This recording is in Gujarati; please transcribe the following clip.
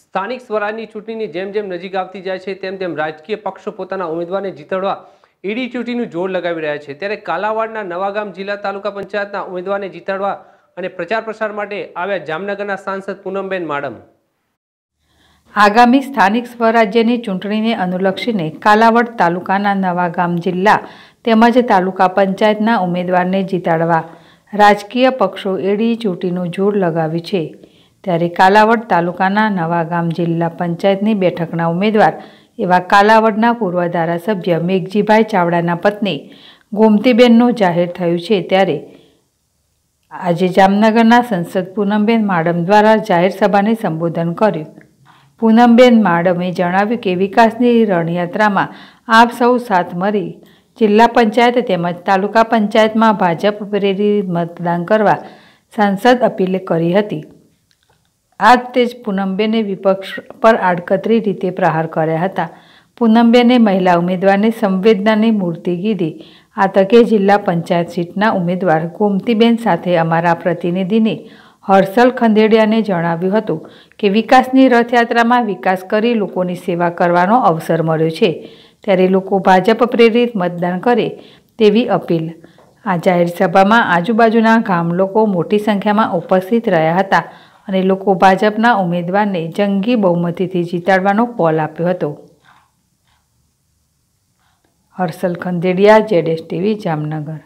સ્થાનિક સ્વરાજની ચૂંટણીની જેમ જેમ નજીક આવતી જાય છે તેમ તેમ રાજકીય પક્ષો પોતાના ઉમેદવારને જીતાડવા ઈડી ચૂંટણીનું જોર લગાવી રહ્યા છે ત્યારે કાલાવાડના નવાગામ જિલ્લા તાલુકા પંચાયતના ઉમેદવારને જીતાડવા અને પ્રચાર પ્રસાર માટે આવ્યા જામનગરના સાંસદ પૂનમબેન માડમ આગામી સ્થાનિક સ્વરાજ્યની ચૂંટણીને અનુલક્ષીને કાલાવડ તાલુકાના નવાગામ જિલ્લા તેમજ તાલુકા પંચાયતના ઉમેદવારને જીતાડવા રાજકીય પક્ષો એડી ચૂંટણીનું જોર લગાવ્યું છે ત્યારે કાલાવડ તાલુકાના નવાગામ જિલ્લા પંચાયતની બેઠકના ઉમેદવાર એવા કાલાવડના પૂર્વ ધારાસભ્ય મેઘજીભાઈ ચાવડાના પત્ની ગોમતીબેનનું જાહેર થયું છે ત્યારે આજે જામનગરના સંસદ પૂનમબેન માડમ દ્વારા જાહેર સભાને સંબોધન કર્યું પૂનમબેન માડમે જણાવ્યું કે વિકાસની રણયાત્રામાં આપ સૌ સાથ મળી જિલ્લા પંચાયત તેમજ તાલુકા પંચાયતમાં ભાજપ પ્રેરિત મતદાન કરવા સાંસદ અપીલ કરી હતી આ તે જ પૂનમબેને વિપક્ષ પર આડકતરી રીતે પ્રહાર કર્યા હતા પૂનમબેને મહિલા ઉમેદવારને સંવેદનાની મૂર્તિ કીધી આ તકે જિલ્લા પંચાયત સીટના ઉમેદવાર ગોમતીબેન સાથે અમારા પ્રતિનિધિને હર્ષલ ખંદેડિયાને જણાવ્યું હતું કે વિકાસની રથયાત્રામાં વિકાસ કરી લોકોની સેવા કરવાનો અવસર મળ્યો છે ત્યારે લોકો ભાજપ પ્રેરિત મતદાન કરે તેવી અપીલ આ જાહેર સભામાં આજુબાજુના ગામ લોકો મોટી સંખ્યામાં ઉપસ્થિત રહ્યા હતા અને લોકો ભાજપના ઉમેદવારને જંગી બહુમતીથી જીતાડવાનો કોલ આપ્યો હતો હર્ષલ ખંદેડિયા જેડેશ ટીવી જામનગર